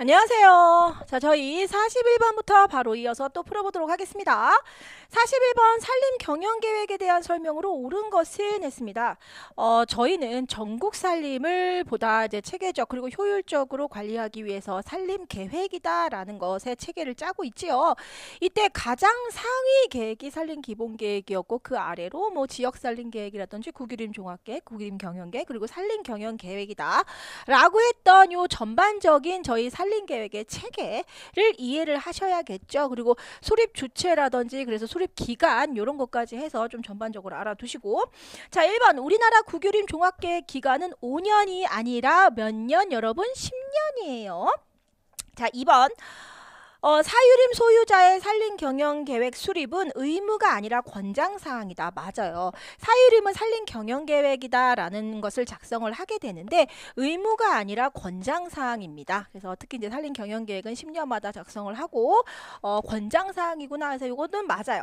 안녕하세요. 자, 저희 41번부터 바로 이어서 또 풀어보도록 하겠습니다. 41번 산림 경영 계획에 대한 설명으로 옳은 것은 했습니다. 어, 저희는 전국 산림을 보다 이제 체계적 그리고 효율적으로 관리하기 위해서 산림 계획이다라는 것의 체계를 짜고 있지요. 이때 가장 상위 계획이 산림 기본 계획이었고 그 아래로 뭐 지역 산림 계획이라든지 구기림 종합 계획, 구기림 경영 계획 그리고 산림 경영 계획이다라고 했던 요 전반적인 저희 산림 산림 계획의 체계를 이해를 하셔야겠죠. 그리고 소립 주체라든지 그래서 소립 기간 이런 것까지 해서 좀 전반적으로 알아두시고 자 1번 우리나라 국유림 종합계획 기간은 5년이 아니라 몇년 여러분 10년이에요. 자 2번 어, 사유림 소유자의 산림 경영 계획 수립은 의무가 아니라 권장 사항이다. 맞아요. 사유림은 산림 경영 계획이다라는 것을 작성을 하게 되는데 의무가 아니라 권장 사항입니다. 그래서 특히 이제 산림 경영 계획은 10년마다 작성을 하고 어, 권장 사항이구나 해서 이거는 맞아요.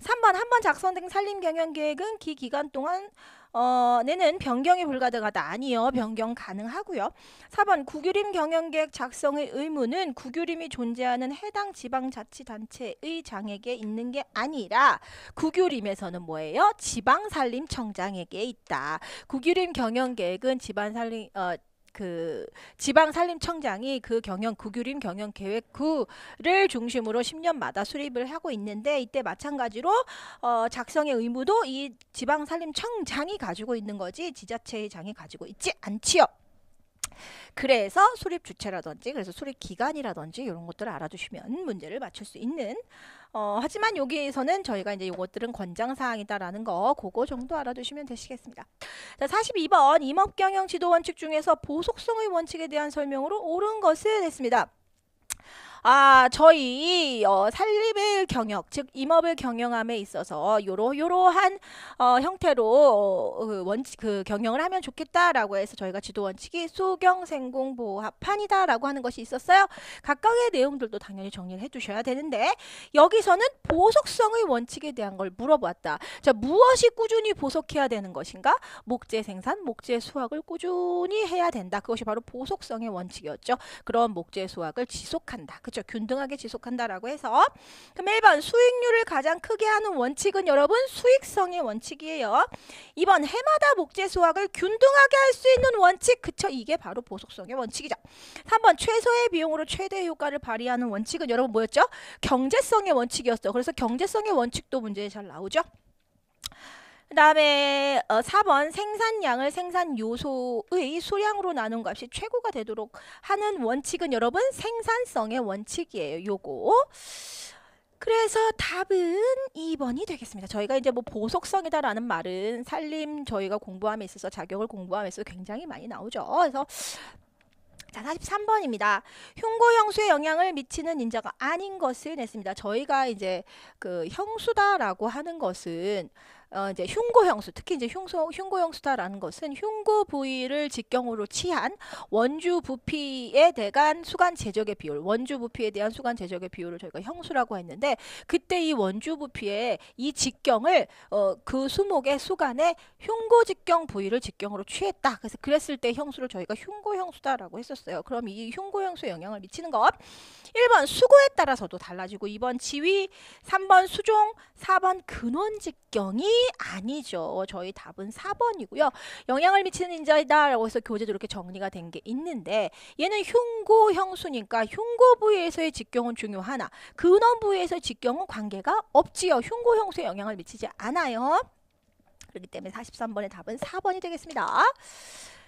삼번한번 작성된 산림 경영 계획은 기 기간 동안 어, 내는 변경이 불가능하다. 아니요. 변경 가능하고요. 4번 국유림 경영계획 작성의 의무는 국유림이 존재하는 해당 지방자치단체의 장에게 있는 게 아니라 국유림에서는 뭐예요? 지방산림청장에게 있다. 국유림 경영계획은 지방산림 어, 그 지방 산림청장이 그 경영 구규림 그 경영 계획구를 중심으로 10년마다 수립을 하고 있는데 이때 마찬가지로 어 작성의 의무도 이 지방 산림청장이 가지고 있는 거지 지자체장이 가지고 있지 않지요. 그래서 수립 주체라든지 그래서 수립 기간이라든지 이런 것들을 알아두시면 문제를 맞출 수 있는 어, 하지만 여기에서는 저희가 이제 이것들은 권장사항이다라는 거, 그거 정도 알아두시면 되시겠습니다. 자, 42번 임업경영 지도 원칙 중에서 보속성의 원칙에 대한 설명으로 옳은 것을 했습니다. 아 저희 어, 산림을 경영즉 임업을 경영함에 있어서 요러 요러한 어, 형태로 어, 그 원칙 그 경영을 하면 좋겠다라고 해서 저희가 지도 원칙이 수경 생공 보합판이다라고 하는 것이 있었어요. 각각의 내용들도 당연히 정리를 해주셔야 되는데 여기서는 보속성의 원칙에 대한 걸 물어보았다. 자 무엇이 꾸준히 보속해야 되는 것인가? 목재 생산, 목재 수확을 꾸준히 해야 된다. 그것이 바로 보속성의 원칙이었죠. 그런 목재 수확을 지속한다. 그죠? 있죠. 균등하게 지속한다라고 해서 그럼 1번 수익률을 가장 크게 하는 원칙은 여러분 수익성의 원칙이에요. 2번 해마다 목재 수확을 균등하게 할 수 있는 원칙 그쵸 이게 바로 보속성의 원칙이죠. 3번 최소의 비용으로 최대 효과를 발휘하는 원칙은 여러분 뭐였죠? 경제성의 원칙이었어. 그래서 경제성의 원칙도 문제에 잘 나오죠. 그 다음에 어, 4번 생산량을 생산 요소의 수량으로 나눈 값이 최고가 되도록 하는 원칙은 여러분 생산성의 원칙이에요. 요거. 그래서 답은 2번이 되겠습니다. 저희가 이제 뭐 보속성이다라는 말은 살림 저희가 공부함에 있어서 자격을 공부함에 있어서 굉장히 많이 나오죠. 그래서 자, 43번입니다. 흉고 형수에 영향을 미치는 인자가 아닌 것을 냈습니다. 저희가 이제 그 형수다라고 하는 것은 어, 이제 흉고 형수, 특히 이제 흉소, 흉고 형수다라는 것은 흉고 부위를 직경으로 치한 원주 부피에 대한 수간 제적의 비율, 원주 부피에 대한 수간 제적의 비율을 저희가 형수라고 했는데 그때 이 원주 부피의 이 직경을 어, 그 수목의 수간에 흉고 직경 부위를 직경으로 취했다. 그래서 그랬을 때 형수를 저희가 흉고 형수다라고 했었어요. 그럼 이 흉고 형수에 영향을 미치는 것 1번 수고에 따라서도 달라지고 2번 지위, 3번 수종, 4번 근원 직경이 아니죠. 저희 답은 4번이고요. 영향을 미치는 인자이다라고 해서 교재도 이렇게 정리가 된 게 있는데 얘는 흉고 형수니까 흉고 부위에서의 직경은 중요하나 근원 부위에서 직경은 관계가 없지요. 흉고 형수에 영향을 미치지 않아요. 그렇기 때문에 43번의 답은 4번이 되겠습니다.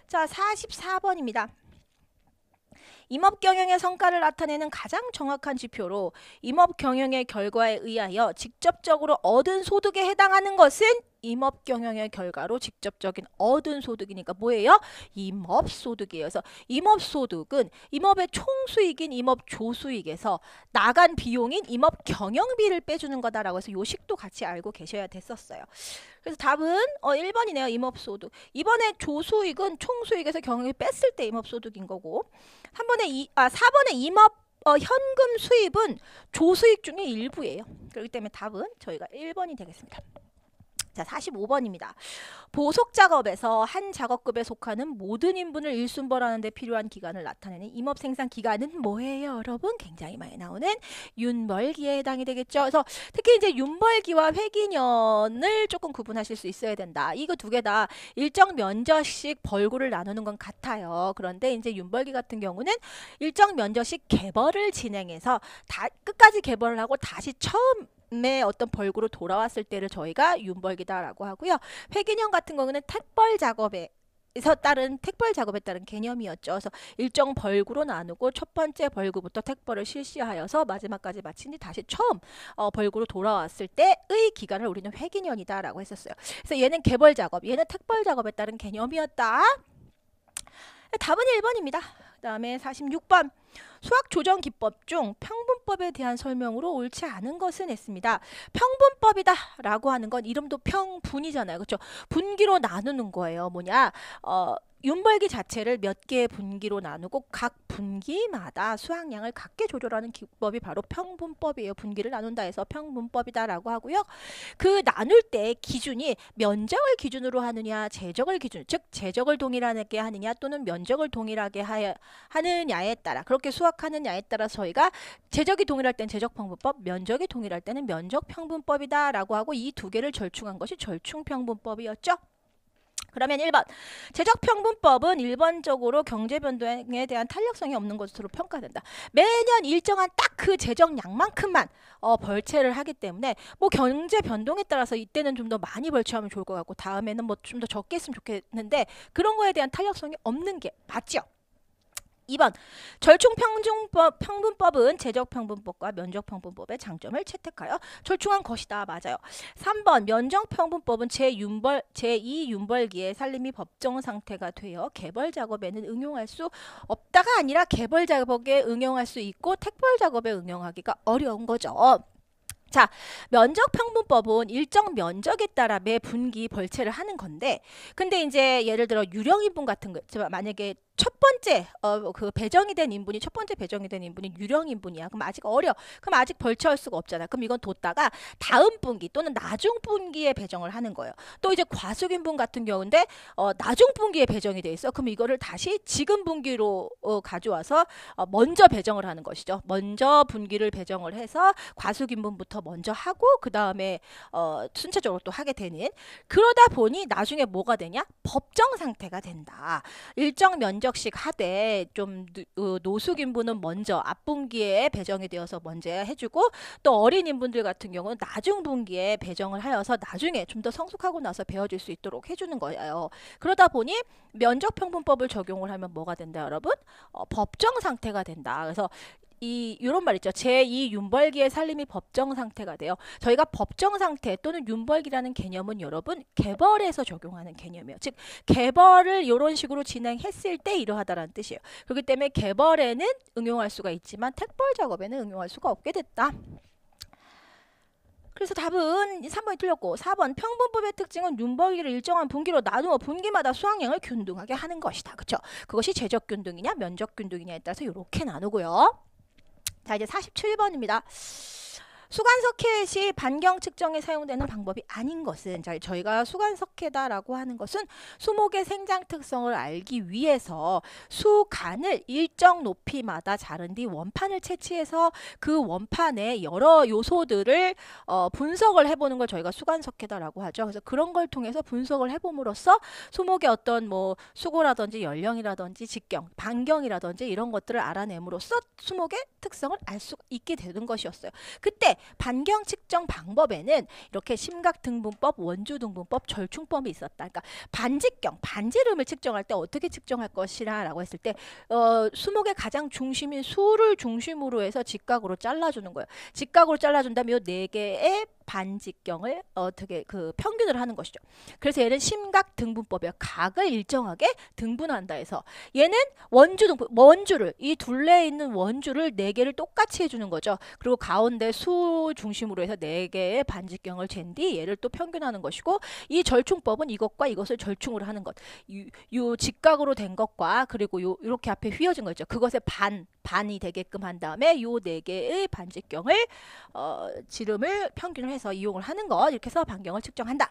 자, 44번입니다. 임업 경영의 성과를 나타내는 가장 정확한 지표로 임업 경영의 결과에 의하여 직접적으로 얻은 소득에 해당하는 것은 임업 경영의 결과로 직접적인 얻은 소득이니까 뭐예요? 임업 소득이에요. 그래서 임업 소득은 임업의 총수익인 임업 조수익에서 나간 비용인 임업 경영비를 빼주는 거다라고 해서 요식도 같이 알고 계셔야 됐었어요. 그래서 답은 어 1번이네요. 임업 소득. 이번에 조수익은 총수익에서 경영비 뺐을 때 임업 소득인 거고 3 번에 이, 아 4번의 임업 어, 현금 수입은 조수익 중의 일부예요. 그렇기 때문에 답은 저희가 1번이 되겠습니다. 자, 45번입니다. 보속 작업에서 한 작업급에 속하는 모든 인분을 일순번하는 데 필요한 기간을 나타내는 임업 생산 기간은 뭐예요, 여러분? 굉장히 많이 나오는 윤벌기에 해당이 되겠죠. 그래서 특히 이제 윤벌기와 회기년을 조금 구분하실 수 있어야 된다. 이거 두 개 다 일정 면적씩 벌구를 나누는 건 같아요. 그런데 이제 윤벌기 같은 경우는 일정 면적씩 개벌을 진행해서 다 끝까지 개벌을 하고 다시 처음 다음 어떤 벌구로 돌아왔을 때를 저희가 윤벌기다라고 하고요. 회균형 같은 경우는 택벌 작업에 에서 따른 택벌 작업에 따른 개념이었죠. 그래서 일정 벌구로 나누고 첫 번째 벌구부터 택벌을 실시하여서 마지막까지 마친 뒤 다시 처음 어, 벌구로 돌아왔을 때의 기간을 우리는 회기년이다라고 했었어요. 그래서 얘는 개벌 작업, 얘는 택벌 작업에 따른 개념이었다. 네, 답은 1번입니다. 그다음에 46번 수학 조정 기법 중 평분법에 대한 설명으로 옳지 않은 것은 했습니다. 평분법이다라고 하는 건 이름도 평분이잖아요. 그렇죠? 분기로 나누는 거예요. 뭐냐? 어 윤벌기 자체를 몇 개의 분기로 나누고 각 분기마다 수확량을 각개 조절하는 기법이 바로 평분법이에요. 분기를 나눈다 해서 평분법이다라고 하고요. 그 나눌 때 기준이 면적을 기준으로 하느냐, 재적을 기준, 즉 재적을 동일하게 하느냐 또는 면적을 동일하게 하, 하느냐에 따라 그렇게 수확하느냐에 따라 저희가 재적이 동일할 때는 재적 평분법, 면적이 동일할 때는 면적 평분법이다라고 하고 이 두 개를 절충한 것이 절충 평분법이었죠. 그러면 1번 제적평분법은 일반적으로 경제 변동에 대한 탄력성이 없는 것으로 평가된다. 매년 일정한 딱 그 제적량만큼만 어, 벌채를 하기 때문에 뭐 경제 변동에 따라서 이때는 좀 더 많이 벌채하면 좋을 것 같고 다음에는 뭐 좀 더 적게 했으면 좋겠는데 그런 거에 대한 탄력성이 없는 게 맞죠. 2번 절충평준법 평분법은 재적평분법과 면적평분법의 장점을 채택하여 절충한 것이다. 맞아요. 3번 면적평분법은 제윤벌 제2윤벌기에 산림이 법정 상태가 되어 개벌 작업에는 응용할 수 없다가 아니라 개벌 작업에 응용할 수 있고 택벌 작업에 응용하기가 어려운 거죠. 자, 면적 평분법은 일정 면적에 따라 매 분기 벌채를 하는 건데, 근데 이제 예를 들어 유령 인분 같은 거, 만약에 첫 번째 어그 배정이 된 인분이 첫 번째 배정이 된 인분이 유령 인분이야. 그럼 아직 어려. 그럼 아직 벌채할 수가 없잖아. 그럼 이건 뒀다가 다음 분기 또는 나중 분기에 배정을 하는 거예요. 또 이제 과속 인분 같은 경우인데 어 나중 분기에 배정이 돼 있어. 그럼 이거를 다시 지금 분기로 어 가져와서 어 먼저 배정을 하는 것이죠. 먼저 분기를 배정을 해서 과속 인분부터 먼저 하고 그 다음에 어 순차적으로 또 하게 되는 그러다 보니 나중에 뭐가 되냐? 법정 상태가 된다. 일정 면적 누적씩 하되 좀 어, 노숙 인분은 먼저 앞분기에 배정이 되어서 먼저 해주고 또 어린 인분들 같은 경우는 나중 분기에 배정을 하여서 나중에 좀 더 성숙하고 나서 배워질 수 있도록 해주는 거예요. 그러다 보니 면적평분법을 적용을 하면 뭐가 된다 여러분? 어, 법정 상태가 된다. 그래서 이 이런 말 있죠. 제2 윤벌기의 살림이 법정 상태가 돼요. 저희가 법정 상태 또는 윤벌기라는 개념은 여러분 개벌에서 적용하는 개념이에요. 즉 개벌을 이런 식으로 진행했을 때 이러하다라는 뜻이에요. 그렇기 때문에 개벌에는 응용할 수가 있지만 택벌 작업에는 응용할 수가 없게 됐다. 그래서 답은 3번이 틀렸고 4번 평분법의 특징은 윤벌기를 일정한 분기로 나누어 분기마다 수학량을 균등하게 하는 것이다. 그렇죠? 그것이 제적균등이냐 면적균등이냐에 따라서 이렇게 나누고요. 자, 이제 47번입니다. 수간석회시 반경 측정에 사용되는 방법이 아닌 것은 자, 저희가 수간석회다라고 하는 것은 수목의 생장 특성을 알기 위해서 수간을 일정 높이마다 자른 뒤 원판을 채취해서 그 원판의 여러 요소들을 어, 분석을 해보는 걸 저희가 수간석회다라고 하죠. 그래서 그런 걸 통해서 분석을 해봄으로써 수목의 어떤 뭐 수고라든지 연령이라든지 직경, 반경이라든지 이런 것들을 알아내므로써 수목의 특성을 알 수 있게 되는 것이었어요. 그때 반경 측정 방법에는 이렇게 심각등분법, 원주등분법, 절충법이 있었다. 그러니까 반직경, 반지름을 측정할 때 어떻게 측정할 것이라라고 했을 때 어, 수목의 가장 중심인 수를 중심으로 해서 직각으로 잘라주는 거예요. 직각으로 잘라준다면 요 네 개의 반직경을 어떻게 그 평균을 하는 것이죠. 그래서 얘는 심각 등분법이야 각을 일정하게 등분한다 해서 얘는 원주 등분, 원주를 이 둘레에 있는 원주를 네 개를 똑같이 해주는 거죠. 그리고 가운데 수 중심으로 해서 네 개의 반직경을 잰 뒤 얘를 또 평균하는 것이고 이 절충법은 이것과 이것을 절충으로 하는 것. 요, 직각으로 된 것과 그리고 요 이렇게 앞에 휘어진 거 있죠. 그것의 반 반이 되게끔 한 다음에 요 네 개의 반직경을 어, 지름을 평균을 해서 상서 이용을 하는 것 이렇게 해서 반경을 측정한다.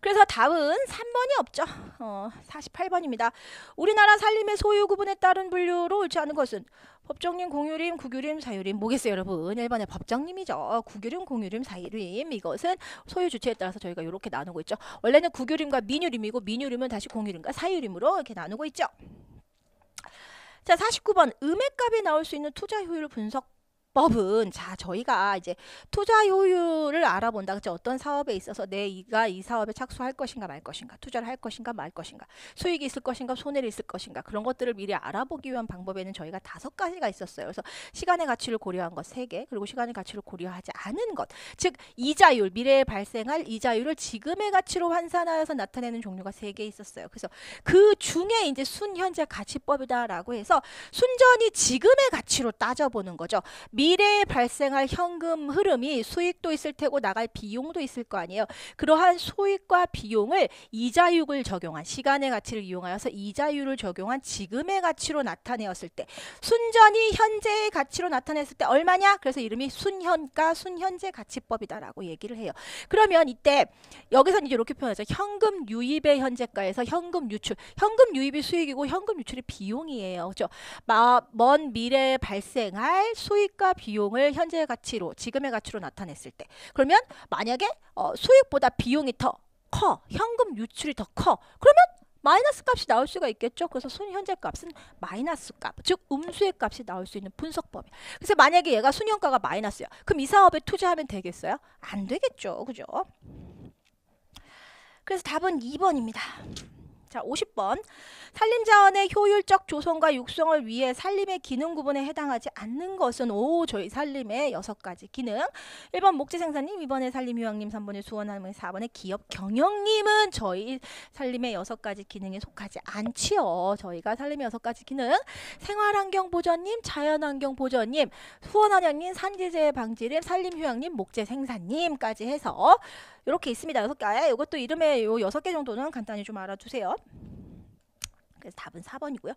그래서 답은 3번이 없죠. 어, 48번입니다. 우리나라 산림의 소유 구분에 따른 분류로 옳지 않은 것은 법정림, 공유림, 구규림, 사유림 뭐겠어요 여러분? 1번에 법정님이죠 구규림, 공유림, 사유림 이것은 소유 주체에 따라서 저희가 이렇게 나누고 있죠. 원래는 구규림과 민유림이고 민유림은 다시 공유림과 사유림으로 이렇게 나누고 있죠. 자, 49번 음액값에 나올 수 있는 투자 효율 분석 법은 자 저희가 이제 투자 효율을 알아본다 그죠 어떤 사업에 있어서 내가 이 사업에 착수할 것인가 말 것인가 투자를 할 것인가 말 것인가 수익이 있을 것인가 손해를 있을 것인가 그런 것들을 미리 알아보기 위한 방법에는 저희가 다섯 가지가 있었어요 그래서 시간의 가치를 고려한 것 세 개 그리고 시간의 가치를 고려하지 않은 것 즉 이자율 미래에 발생할 이자율을 지금의 가치로 환산하여서 나타내는 종류가 세 개 있었어요 그래서 그 중에 이제 순현재 가치법이다라고 해서 순전히 지금의 가치로 따져보는 거죠 미 미래에 발생할 현금 흐름이 수익도 있을 테고 나갈 비용도 있을 거 아니에요. 그러한 소익과 비용을 이자율을 적용한 시간의 가치를 이용하여서 이자율을 적용한 지금의 가치로 나타내었을 때 순전히 현재의 가치로 나타냈을 때 얼마냐? 그래서 이름이 순현가 순현재 가치법이다라고 얘기를 해요. 그러면 이때 여기서 이제 이렇게 표현하죠. 현금 유입의 현재가에서 현금 유출. 현금 유입이 수익이고 현금 유출이 비용이에요. 그렇죠? 먼 미래에 발생할 수익과 비용을 현재의 가치로 지금의 가치로 나타냈을 때 그러면 만약에 어, 수익보다 비용이 더 커 현금 유출이 더 커 그러면 마이너스 값이 나올 수가 있겠죠. 그래서 순현재 값은 마이너스 값, 즉 음수의 값이 나올 수 있는 분석법이에요. 그래서 만약에 얘가 순현가가 마이너스야. 그럼 이 사업에 투자하면 되겠어요? 안 되겠죠. 그죠? 그래서 답은 2번입니다. 자, 50번. 산림자원의 효율적 조성과 육성을 위해 산림의 기능 구분에 해당하지 않는 것은 오, 저희 산림의 여섯 가지 기능. 1번 목재 생산님, 2번의 산림 휴양님, 3번의 수원함님, 4번의 기업 경영님은 저희 산림의 여섯 가지 기능에 속하지 않지요. 저희가 산림의 여섯 가지 기능. 생활환경 보전님, 자연환경 보전님, 수원환영님 산재재 방지림, 산림 휴양님, 목재 생산님까지 해서 이렇게 있습니다. 여섯 개. 이것도 이름의 요 여섯 개 정도는 간단히 좀 알아두세요. 그래서 답은 4번이고요.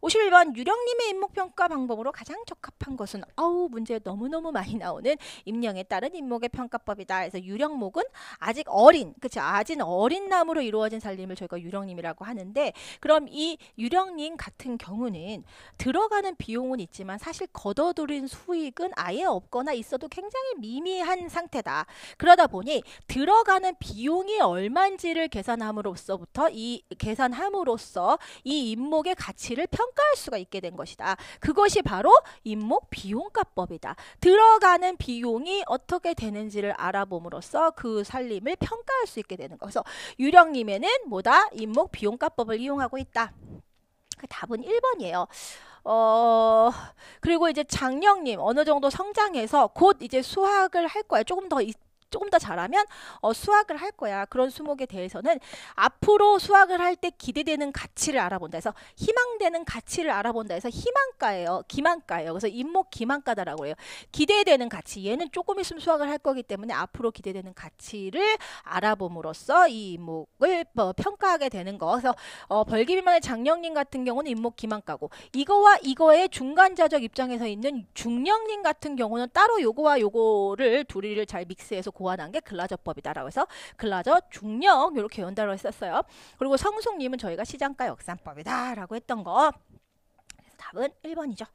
51번 유령님의 임목평가 방법으로 가장 적합한 것은 어우 문제 너무너무 많이 나오는 임령에 따른 임목의 평가법이다. 그래서 유령목은 아직 어린 그치 아직 어린 나무로 이루어진 살림을 저희가 유령님이라고 하는데 그럼 이 유령님 같은 경우는 들어가는 비용은 있지만 사실 걷어들인 수익은 아예 없거나 있어도 굉장히 미미한 상태다. 그러다 보니 들어가는 비용이 얼마인지를 계산함으로써부터 이 계산함으로써 이 이임목의 가치를 평가할 수가 있게 된 것이다. 그것이 바로 인목 비용가법이다. 들어가는 비용이 어떻게 되는지를 알아봄으로써 그 살림을 평가할 수 있게 되는 거죠. 유령님에는 뭐다? 인목 비용가법을 이용하고 있다. 그 답은 1번이에요. 어, 그리고 이제 장령님 어느 정도 성장해서 곧 이제 수학을 할 거예요. 조금 더 조금 더 잘하면 어, 수학을 할 거야. 그런 수목에 대해서는 앞으로 수학을 할 때 기대되는 가치를 알아본다 해서 희망되는 가치를 알아본다 해서 희망가예요. 기망가예요 그래서 임목기망가다라고 해요. 기대되는 가치. 얘는 조금 있으면 수학을 할 거기 때문에 앞으로 기대되는 가치를 알아봄으로써 이임목을뭐 어, 평가하게 되는 거. 그래서 어, 벌기비만의 장령님 같은 경우는 임목기망가고 이거와 이거의 중간자적 입장에서 있는 중령님 같은 경우는 따로 요거와 요거를 둘이를 잘 믹스해서 보완한게 글라저법이다라고 해서 글라저 중령 이렇게 연달아 했었어요. 그리고 성숙님은 저희가 시장가 역산법이다라고 했던 거. 그래서 답은 1번이죠.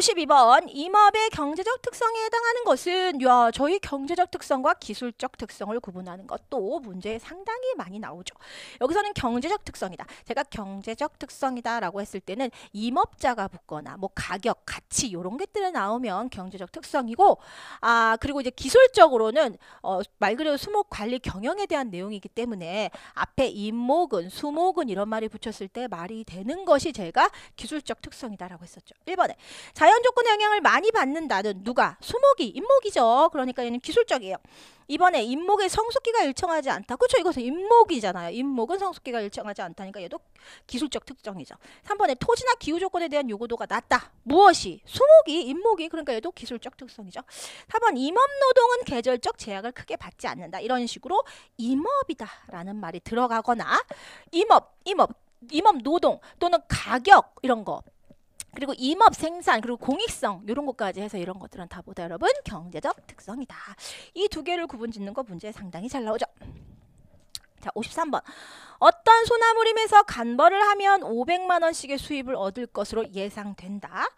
52번 임업의 경제적 특성에 해당하는 것은 야 저희 경제적 특성과 기술적 특성을 구분하는 것도 문제에 상당히 많이 나오죠. 여기서는 경제적 특성이다. 제가 경제적 특성이다 라고 했을 때는 임업자가 붙거나 뭐 가격, 가치 이런 것들이 나오면 경제적 특성이고 아 그리고 이제 기술적으로는 어, 말 그대로 수목 관리 경영에 대한 내용이기 때문에 앞에 임목은 수목은 이런 말이 붙였을 때 말이 되는 것이 제가 기술적 특성이다 라고 했었죠. 1번에 자 자연 조건의 영향을 많이 받는다는 누가? 수목이, 임목이죠 그러니까 얘는 기술적이에요. 이번에 임목의 성숙기가 일정하지 않다. 그렇죠? 이것은 임목이잖아요임목은 성숙기가 일정하지 않다니까 얘도 기술적 특성이죠. 3번에 토지나 기후 조건에 대한 요구도가 낮다. 무엇이? 수목이, 임목이 그러니까 얘도 기술적 특성이죠. 4번 임업노동은 계절적 제약을 크게 받지 않는다. 이런 식으로 임업이다라는 말이 들어가거나 임업, 임업, 임업 노동 또는 가격 이런 거 그리고 임업, 생산, 그리고 공익성 이런 것까지 해서 이런 것들은 다 보다 여러분 경제적 특성이다. 이 두 개를 구분 짓는 거 문제에 상당히 잘 나오죠. 자, 53번. 어떤 소나무림에서 간벌을 하면 500만 원씩의 수입을 얻을 것으로 예상된다.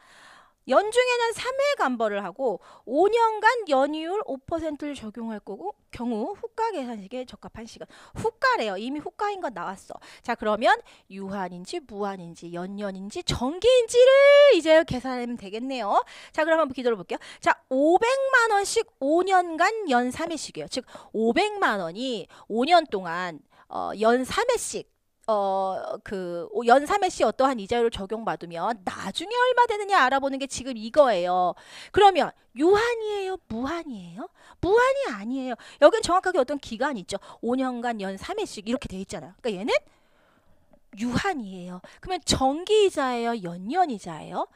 연중에는 3회 감벌을 하고 5년간 연이율 5%를 적용할 거고 경우 후가 계산식에 적합한 시간. 후가래요. 이미 후가인 건 나왔어. 자 그러면 유한인지 무한인지 연년인지 정기인지를 이제 계산하면 되겠네요. 자 그럼 한번 기도를 볼게요. 자 500만 원씩 5년간 연 3회씩이에요. 즉 500만 원이 5년 동안 어, 연 3회씩 어, 그, 연삼의시 어떠한 이자율을 적용받으면 나중에 얼마 되느냐 알아보는 게 지금 이거예요. 그러면 유한이에요? 무한이에요? 무한이 아니에요. 여긴 정확하게 어떤 기간이 있죠. 5년간 연삼회씩 이렇게 돼 있잖아요. 그러니까 얘는 유한이에요. 그러면 정기이자예요? 연년이자예요?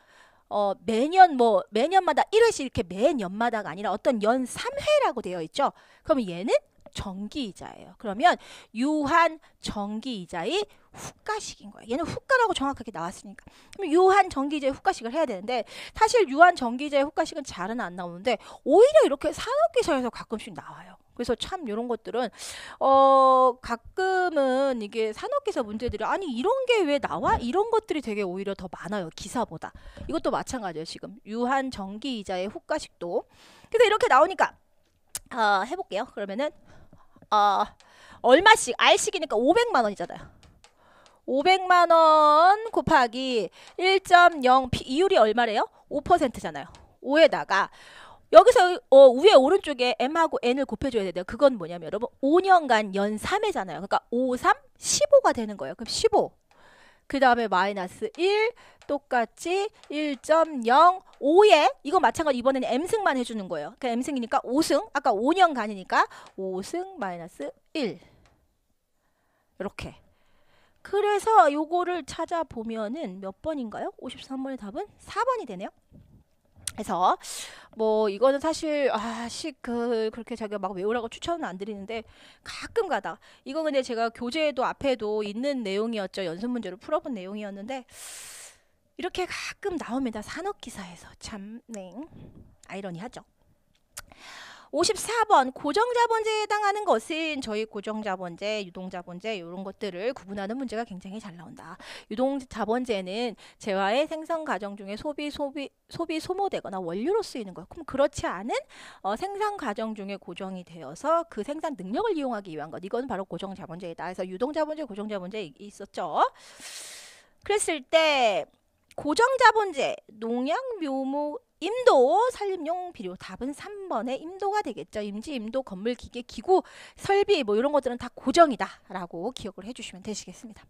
어, 매년 뭐 매년마다 1회씩 이렇게 매년마다가 아니라 어떤 연 3회라고 되어 있죠. 그러면 얘는 정기이자예요. 그러면 유한 정기이자의 후가식인 거예요. 얘는 후가라고 정확하게 나왔으니까. 그럼 유한 정기이자의 후가식을 해야 되는데 사실 유한 정기이자의 후가식은 잘은 안 나오는데 오히려 이렇게 산업기사에서 가끔씩 나와요. 그래서 참 이런 것들은 어 가끔은 이게 산업기사 문제들이 아니 이런 게 왜 나와 이런 것들이 되게 오히려 더 많아요 기사보다 이것도 마찬가지예요 지금 유한 정기이자의 후가식도 그래서 이렇게 나오니까 어, 해볼게요 그러면은 어, 얼마씩 R씩이니까 500만 원이잖아요. 500만 원 곱하기 1.0 이율이 얼마래요? 5%잖아요. 5에다가 여기서 어, 위에 오른쪽에 M하고 N을 곱해줘야 돼요. 그건 뭐냐면 여러분 5년간 연 3회잖아요. 그러니까 5, 3, 15가 되는 거예요. 그럼 15. 그 다음에 마이너스 1 똑같이 1.05에 이거 마찬가지 이번에는 m승만 해주는 거예요. 그니까 m승이니까 5승 아까 5년간이니까 5승 마이너스 1 이렇게 그래서 요거를 찾아보면은 몇 번인가요? 53번의 답은 4번이 되네요. 해서 뭐 이거는 사실 아씨그 그렇게 자기가 막 외우라고 추천은 안 드리는데 가끔가다 이거 근데 제가 교재에도 앞에도 있는 내용이었죠 연습 문제를 풀어본 내용이었는데 이렇게 가끔 나옵니다 산업 기사에서 참네 아이러니하죠. 54번 고정자본제에 해당하는 것은 저희 고정자본제, 유동자본제 이런 것들을 구분하는 문제가 굉장히 잘 나온다. 유동자본제는 재화의 생성 과정 중에 소비 소비 소비 소모되거나 원료로 쓰이는 것. 그럼 그렇지 않은 어, 생산 과정 중에 고정이 되어서 그 생산 능력을 이용하기 위한 것. 이건 바로 고정자본제이다. 그래서 유동자본제, 고정자본제 있었죠. 그랬을 때 고정자본제, 농약, 묘목, 임도 산림용 비료 답은 3번의 임도가 되겠죠. 임지, 임도, 건물, 기계, 기구, 설비 뭐 이런 것들은 다 고정이다라고 기억을 해주시면 되시겠습니다.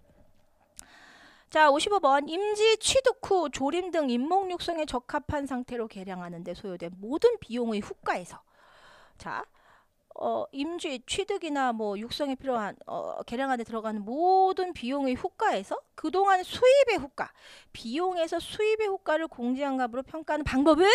자, 55번 임지 취득 후 조림 등임목 육성에 적합한 상태로 개량하는 데 소요된 모든 비용의 후과에서 자, 어, 임주, 취득이나 뭐 육성에 필요한 어, 계량 안에 들어가는 모든 비용의 효과에서 그동안 수입의 효과, 비용에서 수입의 효과를 공제한 값으로 평가하는 방법은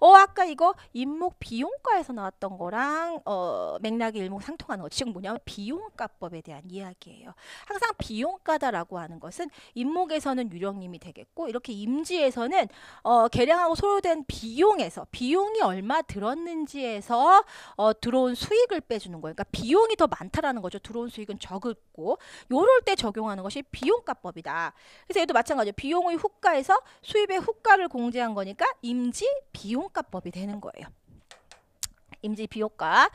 어 아까 이거 임목 비용가에서 나왔던 거랑 어, 맥락이 일목상통하는 거 지금 뭐냐면 비용가법에 대한 이야기예요. 항상 비용가다라고 하는 것은 임목에서는 유령님이 되겠고 이렇게 임지에서는 어, 계량하고 소요된 비용에서 비용이 얼마 들었는지에서 어, 들어온 수입 수익을 빼주는 거예요. 그러니까 비용이 더 많다라는 거죠. 들어온 수익은 적었고 요럴 때 적용하는 것이 비용가법이다. 그래서 얘도 마찬가지로 비용의 후가에서 수입의 후가를 공제한 거니까 임지 비용가법이 되는 거예요. 임지 비용가.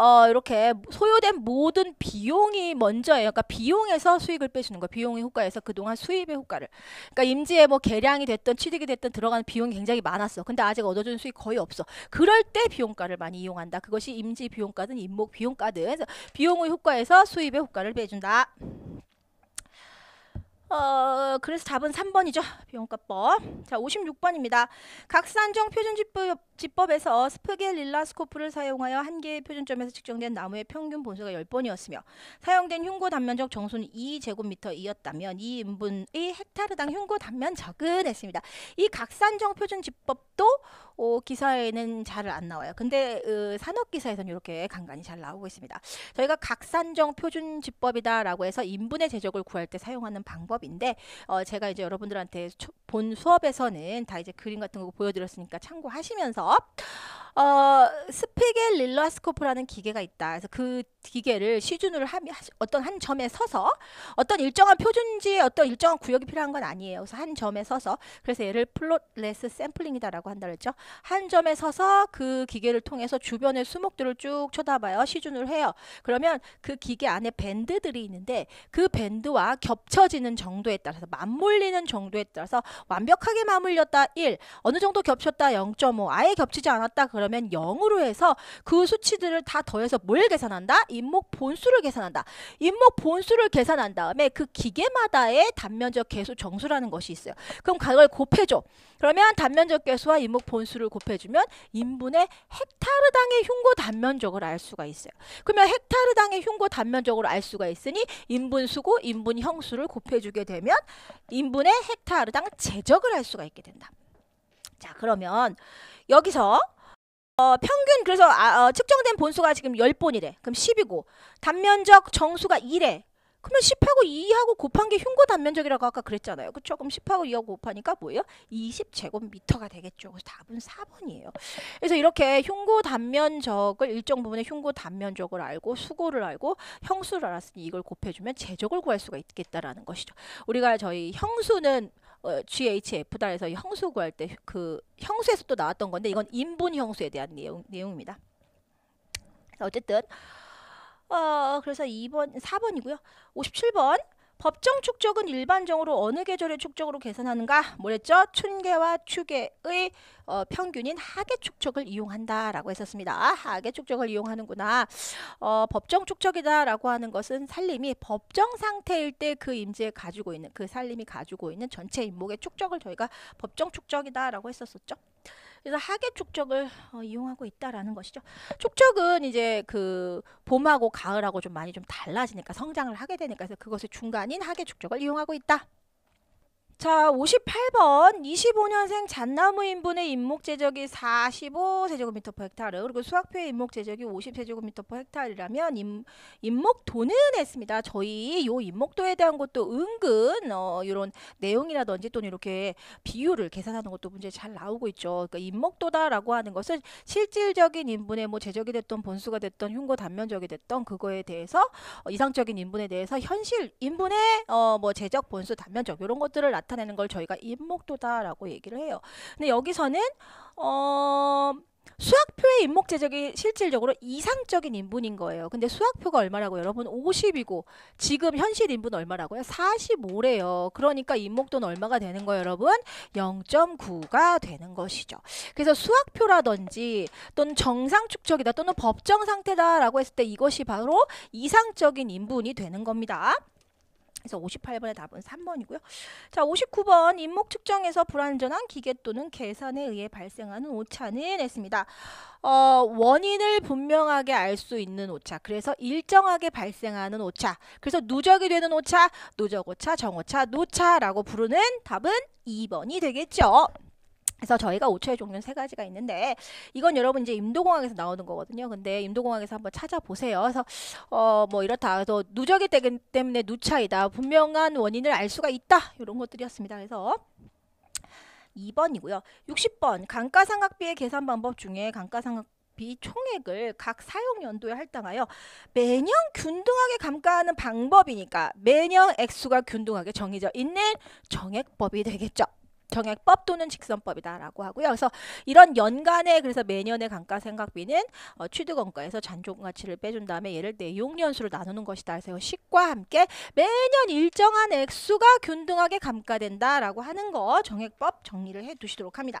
어, 이렇게 소요된 모든 비용이 먼저예요. 그러니까 비용에서 수익을 빼주는 거예요. 비용의 효과에서 그동안 수입의 효과를. 그러니까 임지에 뭐 개량이 됐든 취득이 됐든 들어가는 비용이 굉장히 많았어. 근데 아직 얻어준 수익 거의 없어. 그럴 때 비용가를 많이 이용한다. 그것이 임지 비용가든 임목 비용가든 비용의 효과에서 수입의 효과를 빼준다. 어, 그래서 답은 3번이죠. 비용가법. 자, 56번입니다. 각산정 표준지법 지법에서 스프겔릴라스코프를 사용하여 한 개의 표준점에서 측정된 나무의 평균 본수가 10번이었으며 사용된 흉고 단면적 정수는 2제곱미터이었다면 이 인분의 헥타르당 흉고 단면적은 했습니다. 이 각산정 표준 지법도 어, 기사에는 잘 안 나와요. 근데 어, 산업 기사에서는 이렇게 간간히 잘 나오고 있습니다. 저희가 각산정 표준 지법이다라고 해서 인분의 제적을 구할 때 사용하는 방법인데 어, 제가 이제 여러분들한테 본 수업에서는 다 이제 그림 같은 거 보여드렸으니까 참고하시면서 shop 어, 스피겔 릴러스코프라는 기계가 있다. 그래서 그 기계를 시준으로 하면 어떤 한 점에 서서 어떤 일정한 표준지에 어떤 일정한 구역이 필요한 건 아니에요. 그래서 한 점에 서서 그래서 얘를 플롯레스 샘플링이다라고 한다 그랬죠. 한 점에 서서 그 기계를 통해서 주변의 수목들을 쭉 쳐다봐요. 시준을 해요. 그러면 그 기계 안에 밴드들이 있는데 그 밴드와 겹쳐지는 정도에 따라서 맞물리는 정도에 따라서 완벽하게 맞물렸다 1, 어느 정도 겹쳤다 0.5, 아예 겹치지 않았다 그러면 그러면 0으로 해서 그 수치들을 다 더해서 뭘 계산한다? 임목 본수를 계산한다. 임목 본수를 계산한 다음에 그 기계마다의 단면적 개수 정수라는 것이 있어요. 그럼 그걸 곱해줘. 그러면 단면적 개수와 임목 본수를 곱해주면 인분의 헥타르당의 흉고 단면적을 알 수가 있어요. 그러면 헥타르당의 흉고 단면적을 알 수가 있으니 인분 수고 인분 형수를 곱해주게 되면 인분의 헥타르당 제적을 할 수가 있게 된다. 자 그러면 여기서 어, 평균 그래서 아, 어, 측정된 본수가 지금 10본이래. 그럼 10이고 단면적 정수가 2래. 그러면 10하고 2하고 곱한 게 흉고 단면적이라고 아까 그랬잖아요. 그쵸? 그럼 10하고 2하고 곱하니까 뭐예요? 20제곱미터가 되겠죠. 그래서 답은 4번이에요. 그래서 이렇게 흉고 단면적을 일정 부분의 흉고 단면적을 알고 수고를 알고 형수를 알았으니 이걸 곱해주면 제적을 구할 수가 있겠다라는 것이죠. 우리가 저희 형수는 어, GHF 달에서 형수 구할 때 그형수에서또 나왔던 건데 이건 인분 형수에 대한 내용 내용입니다. 어쨌든 어 그래서 2번 4번이고요. 57번 법정 축적은 일반적으로 어느 계절의 축적으로 계산하는가? 뭐랬죠? 춘계와 추계의 어, 평균인 하계 축적을 이용한다라고 했었습니다. 아, 하계 축적을 이용하는구나. 어, 법정 축적이다라고 하는 것은 살림이 법정 상태일 때 그 임지에 가지고 있는 그살림이 가지고 있는 전체 임목의 축적을 저희가 법정 축적이다라고 했었었죠. 그래서 하계 축적을 어, 이용하고 있다라는 것이죠. 축적은 이제 그 봄하고 가을하고 좀 많이 좀 달라지니까 성장을 하게 되니까 그래서 그것의 중간인 하계 축적을 이용하고 있다. 자, 58번 25년생 잣나무 인분의 임목 제적이 45세제곱미터 퍼 헥타르 그리고 수학표의 임목 제적이 50세제곱미터 퍼 헥타르라면 임 목도는 했습니다. 저희 요임목도에 대한 것도 은근 어, 이런 내용이라든지 또는 이렇게 비율을 계산하는 것도 문제 잘 나오고 있죠. 그러니까 인목도다라고 하는 것은 실질적인 인분의 뭐 제적이 됐던 본수가 됐던 흉고 단면적이 됐던 그거에 대해서 어, 이상적인 인분에 대해서 현실 인분의 어, 뭐 제적 본수 단면적 이런 것들을 나타 나타내는 걸 저희가 인목도다라고 얘기를 해요. 근데 여기서는 어 수학표의 인목 제적이 실질적으로 이상적인 인분인 거예요. 근데 수학표가 얼마라고 여러분 50이고 지금 현실 인분 얼마라고요? 45래요. 그러니까 인목도는 얼마가 되는 거예요, 여러분? 0.9가 되는 것이죠. 그래서 수학표라든지 또는 정상 축적이다 또는 법정 상태다라고 했을 때 이것이 바로 이상적인 인분이 되는 겁니다. 그래서 58번의 답은 3번이고요. 자, 59번 인목 측정에서 불완전한 기계 또는 계산에 의해 발생하는 오차는 했습니다. 어, 원인을 분명하게 알 수 있는 오차. 그래서 일정하게 발생하는 오차. 그래서 누적이 되는 오차, 누적 오차, 정오차, 노차라고 부르는 답은 2번이 되겠죠. 그래서 저희가 오초의 종류는 세 가지가 있는데 이건 여러분 이제 임도공학에서 나오는 거거든요. 근데 임도공학에서 한번 찾아보세요. 그래서 어 뭐 이렇다. 그래서 누적이 되기 때문에 누차이다. 분명한 원인을 알 수가 있다. 이런 것들이었습니다. 그래서 2번이고요. 60번 감가상각비의 계산 방법 중에 감가상각 비 총액을 각 사용 연도에 할당하여 매년 균등하게 감가하는 방법이니까 매년 액수가 균등하게 정해져 있는 정액법이 되겠죠. 정액법 또는 직선법이다라고 하고요. 그래서 이런 연간의 그래서 매년의 감가 생각비는 어, 취득원가에서 잔존 가치를 빼준 다음에 예를 내용연수로 나누는 것이다. 그래서 식과 함께 매년 일정한 액수가 균등하게 감가된다라고 하는 거 정액법 정리를 해 두시도록 합니다.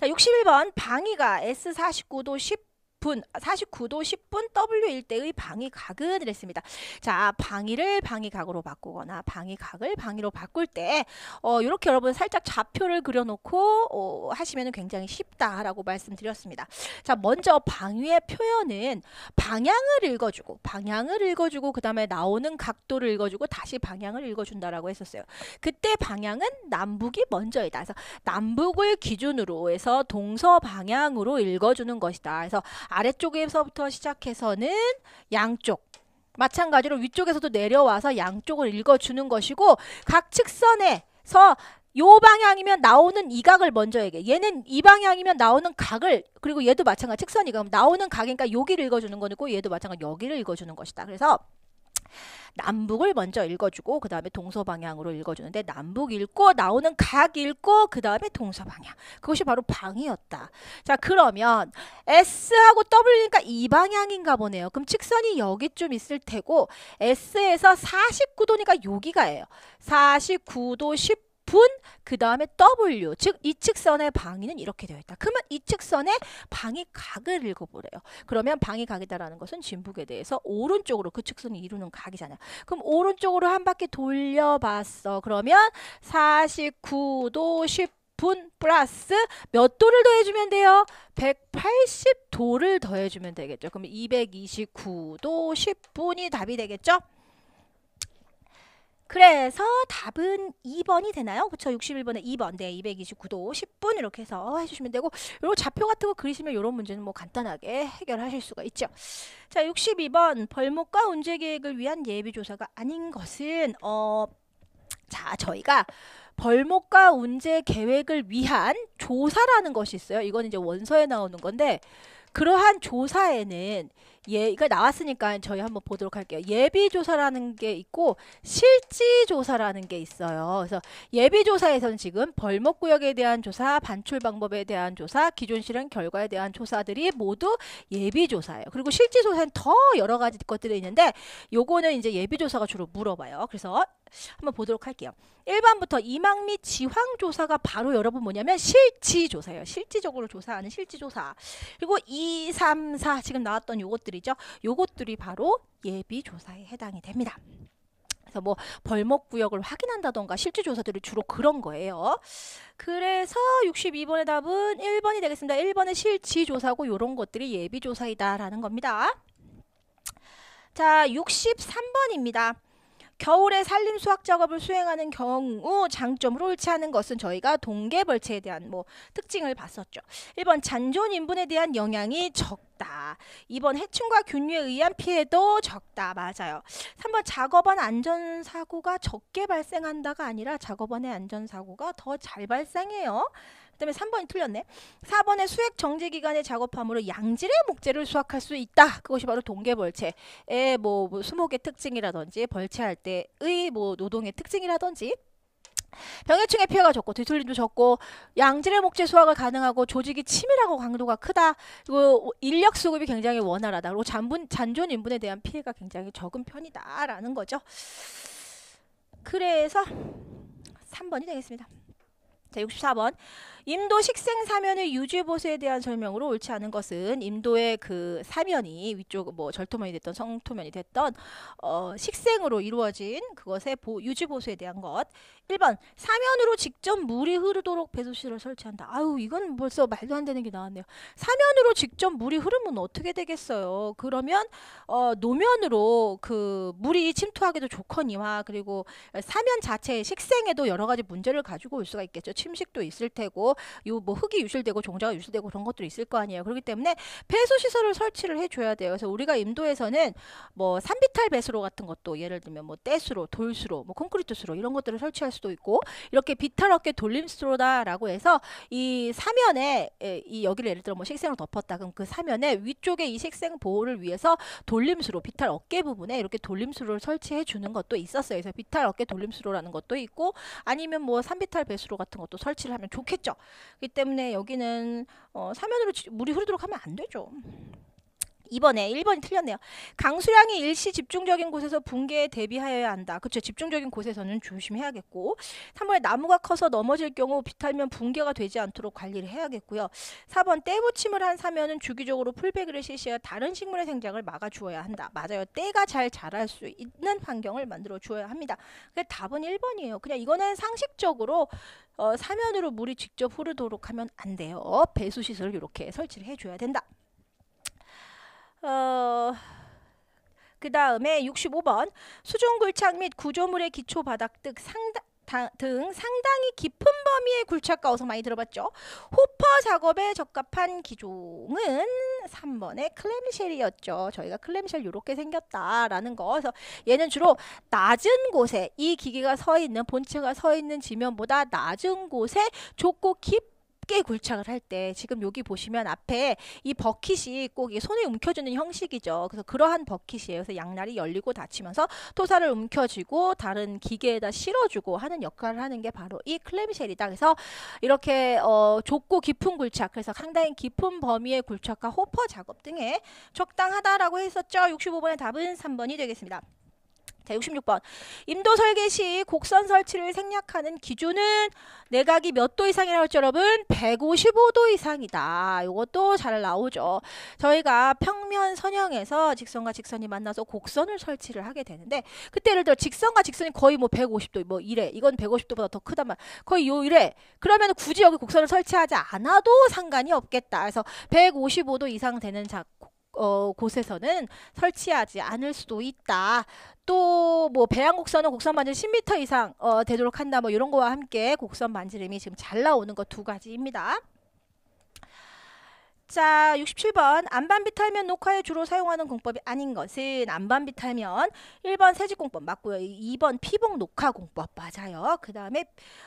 자, 61번 방위가 S49도 10 10분 49도 10분 W 일대의 방위 각은 했습니다. 자, 방위를 방위 각으로 바꾸거나 방위 각을 방위로 바꿀 때 어, 이렇게 여러분 살짝 좌표를 그려놓고 어, 하시면 굉장히 쉽다라고 말씀드렸습니다. 자, 먼저 방위의 표현은 방향을 읽어주고 방향을 읽어주고 그 다음에 나오는 각도를 읽어주고 다시 방향을 읽어준다라고 했었어요. 그때 방향은 남북이 먼저이다. 그래서 남북을 기준으로 해서 동서 방향으로 읽어주는 것이다. 그래서 아래쪽에서부터 시작해서는 양쪽 마찬가지로 위쪽에서도 내려와서 양쪽을 읽어주는 것이고 각 측선에서 요 방향이면 나오는 이 각을 먼저 얘기해. 얘는 이 방향이면 나오는 각을 그리고 얘도 마찬가지 측선이 그럼 나오는 각이니까 여기를 읽어주는 거고 얘도 마찬가지 여기를 읽어주는 것이다. 그래서 남북을 먼저 읽어주고 그 다음에 동서 방향으로 읽어주는데 남북 읽고 나오는 각 읽고 그 다음에 동서 방향 그것이 바로 방이었다. 자 그러면 S하고 W니까 이 방향인가 보네요. 그럼 직선이 여기쯤 있을 테고 S에서 49도니까 여기가예요. 49도 분, 그 다음에 W, 즉 이측선의 방위는 이렇게 되어 있다. 그러면 이측선의 방위각을 읽어보래요. 그러면 방위각이다라는 것은 진북에 대해서 오른쪽으로 그 측선이 이루는 각이잖아요. 그럼 오른쪽으로 한 바퀴 돌려봤어. 그러면 49도 10분 플러스 몇 도를 더해주면 돼요? 180도를 더해주면 되겠죠. 그럼 229도 10분이 답이 되겠죠? 그래서 답은 2번이 되나요? 그쵸? 61번에 2번, 네, 229도 10분 이렇게 해서 해주시면 되고 이 좌표 같은 거 그리시면 이런 문제는 뭐 간단하게 해결하실 수가 있죠. 자, 62번 벌목과 운제 계획을 위한 예비조사가 아닌 것은 어, 자, 저희가 벌목과 운제 계획을 위한 조사라는 것이 있어요. 이건 이제 원서에 나오는 건데 그러한 조사에는 예가 나왔으니까 저희 한번 보도록 할게요. 예비 조사라는 게 있고 실지 조사라는 게 있어요. 그래서 예비 조사에서는 지금 벌목 구역에 대한 조사, 반출 방법에 대한 조사, 기존 실행 결과에 대한 조사들이 모두 예비 조사예요. 그리고 실지 조사는 더 여러 가지 것들이 있는데 요거는 이제 예비 조사가 주로 물어봐요. 그래서 한번 보도록 할게요. 1번부터 이망 및 지황 조사가 바로 여러분 뭐냐면 실지 조사예요. 실지적으로 조사하는 실지 조사. 그리고 2, 3, 4 지금 나왔던 요것들이 것들이죠. 요것들이 바로 예비 조사에 해당이 됩니다. 그래서 뭐 벌목 구역을 확인한다던가 실질 조사들이 주로 그런 거예요. 그래서 62번의 답은 1번이 되겠습니다. 1번의 실지 조사고 요런 것들이 예비 조사이다라는 겁니다. 자, 63번입니다. 겨울에 산림 수확 작업을 수행하는 경우 장점으로 옳지 않은 것은 저희가 동계 벌채에 대한 뭐 특징을 봤었죠. 1번 잔존 인분에 대한 영향이 적다. 2번 해충과 균류에 의한 피해도 적다. 맞아요. 3번 작업원 안전 사고가 적게 발생한다가 아니라 작업원의 안전 사고가 더 잘 발생해요. 그다음에 3번이 틀렸네. 4번에 수액 정제 기간에 작업함으로 양질의 목재를 수확할 수 있다. 그것이 바로 동계벌채의 뭐, 뭐 수목의 특징이라든지 벌채할 때의 뭐 노동의 특징이라든지 병해충의 피해가 적고 뒤틀림도 적고 양질의 목재 수확을 가능하고 조직이 치밀하고 강도가 크다. 그리고 인력 수급이 굉장히 원활하다. 그리고 잔분, 잔존 인분에 대한 피해가 굉장히 적은 편이다라는 거죠. 그래서 3번이 되겠습니다. 자, 64번. 임도 식생 사면의 유지 보수에 대한 설명으로 옳지 않은 것은 임도의 그 사면이 위쪽 뭐 절토면이 됐던 성토면이 됐던 어, 식생으로 이루어진 그것의 보, 유지 보수에 대한 것. 1번 사면으로 직접 물이 흐르도록 배수실을 설치한다. 아유 이건 벌써 말도 안 되는 게 나왔네요. 사면으로 직접 물이 흐르면 어떻게 되겠어요? 그러면 어, 노면으로 그 물이 침투하기도 좋거니와 그리고 사면 자체의 식생에도 여러 가지 문제를 가지고 올 수가 있겠죠. 침식도 있을 테고 요뭐 흙이 유실되고 종자가 유실되고 그런 것들이 있을 거 아니에요. 그렇기 때문에 배수 시설을 설치를 해줘야 돼요. 그래서 우리가 임도에서는 뭐 산비탈 배수로 같은 것도 예를 들면 뭐 떼수로, 돌수로, 뭐 콘크리트 수로 이런 것들을 설치할 수도 있고 이렇게 비탈없게 돌림수로다라고 해서 이 사면에 이 여기를 예를 들어 뭐식생으로 덮었다 그럼 그 사면에 위쪽에 이 식생 보호를 위해서 돌림수로 비탈 어깨 부분에 이렇게 돌림수로를 설치해 주는 것도 있었어요. 그래서 비탈 어깨 돌림수로라는 것도 있고 아니면 뭐 산비탈 배수로 같은 것도 설치를 하면 좋겠죠. 그렇기 때문에 여기는 어, 사면으로 물이 흐르도록 하면 안 되죠. 이번에 1번이 틀렸네요. 강수량이 일시 집중적인 곳에서 붕괴에 대비하여야 한다. 그렇죠. 집중적인 곳에서는 조심해야겠고 3번에 나무가 커서 넘어질 경우 비탈면 붕괴가 되지 않도록 관리를 해야겠고요. 4번 떼부침을 한 사면은 주기적으로 풀베기를 실시하여 다른 식물의 생장을 막아주어야 한다. 맞아요. 때가 잘 자랄 수 있는 환경을 만들어 주어야 합니다. 그 답은 1번이에요. 그냥 이거는 상식적으로 어, 사면으로 물이 직접 흐르도록 하면 안 돼요. 배수시설 이렇게 설치를 해줘야 된다. 어, 그 다음에 65번 수중 굴착 및 구조물의 기초 바닥 등 상당 등 상당히 깊은 범위의 굴착과 어서 많이 들어봤죠. 호퍼 작업에 적합한 기종은 3번의 클램쉘이었죠. 저희가 클램쉘 이렇게 생겼다라는 거. 그래서 얘는 주로 낮은 곳에 이 기계가 서 있는 본체가 서 있는 지면보다 낮은 곳에 좁고 깊 얇게 굴착을할 때 지금 여기 보시면 앞에 이 버킷이 꼭 손에 움켜쥐는 형식이죠. 그래서 그러한 버킷이에요. 그래서 양날이 열리고 닫히면서 토사를 움켜쥐고 다른 기계에다 실어주고 하는 역할을 하는 게 바로 이 클램쉘이다. 그래서 이렇게 어, 좁고 깊은 굴착 그래서 상당히 깊은 범위의 굴착과 호퍼 작업 등에 적당하다라고 했었죠. 65번의 답은 3번이 되겠습니다. 자, 66번. 임도 설계 시 곡선 설치를 생략하는 기준은 내각이 몇 도 이상이라고 할죠 여러분? 155도 이상이다. 이것도 잘 나오죠. 저희가 평면 선형에서 직선과 직선이 만나서 곡선을 설치를 하게 되는데 그때 예를 들어 직선과 직선이 거의 뭐 150도 뭐 이래. 이건 150도보다 더 크단 말. 이야 거의 요 이래. 그러면 굳이 여기 곡선을 설치하지 않아도 상관이 없겠다. 그래서 155도 이상 되는 자, 어, 곳에서는 설치하지 않을 수도 있다. 또 뭐 배양 곡선은 곡선 반질 10m 이상 어, 되도록 한다. 뭐 이런 거와 함께 곡선 반지름이 지금 잘 나오는 거 두 가지입니다. 자, 67번 안반비 탈면 녹화에 주로 사용하는 공법이 아닌 것은 안반비 탈면 1번 세직 공법 맞고요. 2번 피복 녹화 공법 맞아요. 그 다음에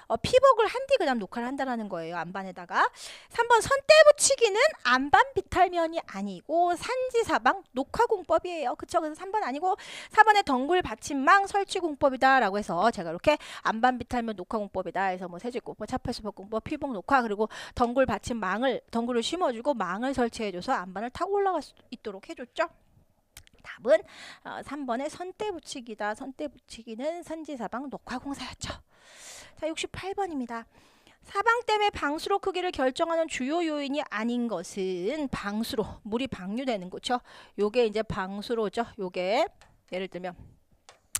어, 피복을 한 뒤그 다음 녹화를 한다라는 거예요. 안반에다가 3번 선대 붙이기는 안반비 탈면이 아니고 산지사방 녹화 공법이에요. 그쵸? 그래서 3번 아니고 4번에 덩굴 받침망 설치 공법이다 라고 해서 제가 이렇게 안반비 탈면 녹화 공법이다 해서 뭐 세직 공법, 차팔수법 공법, 피복 녹화 그리고 덩굴 받침망을 덩굴을 심어주고 망 망을 설치해줘서 안반을 타고 올라갈 수 있도록 해줬죠. 답은 어, 3번의 선대 붙이기다. 선대 붙이기는 선지사방 녹화공사였죠. 자, 68번입니다. 사방댐의 방수로 크기를 결정하는 주요 요인이 아닌 것은 방수로 물이 방류되는 거죠. 요게 이제 방수로죠. 요게 예를 들면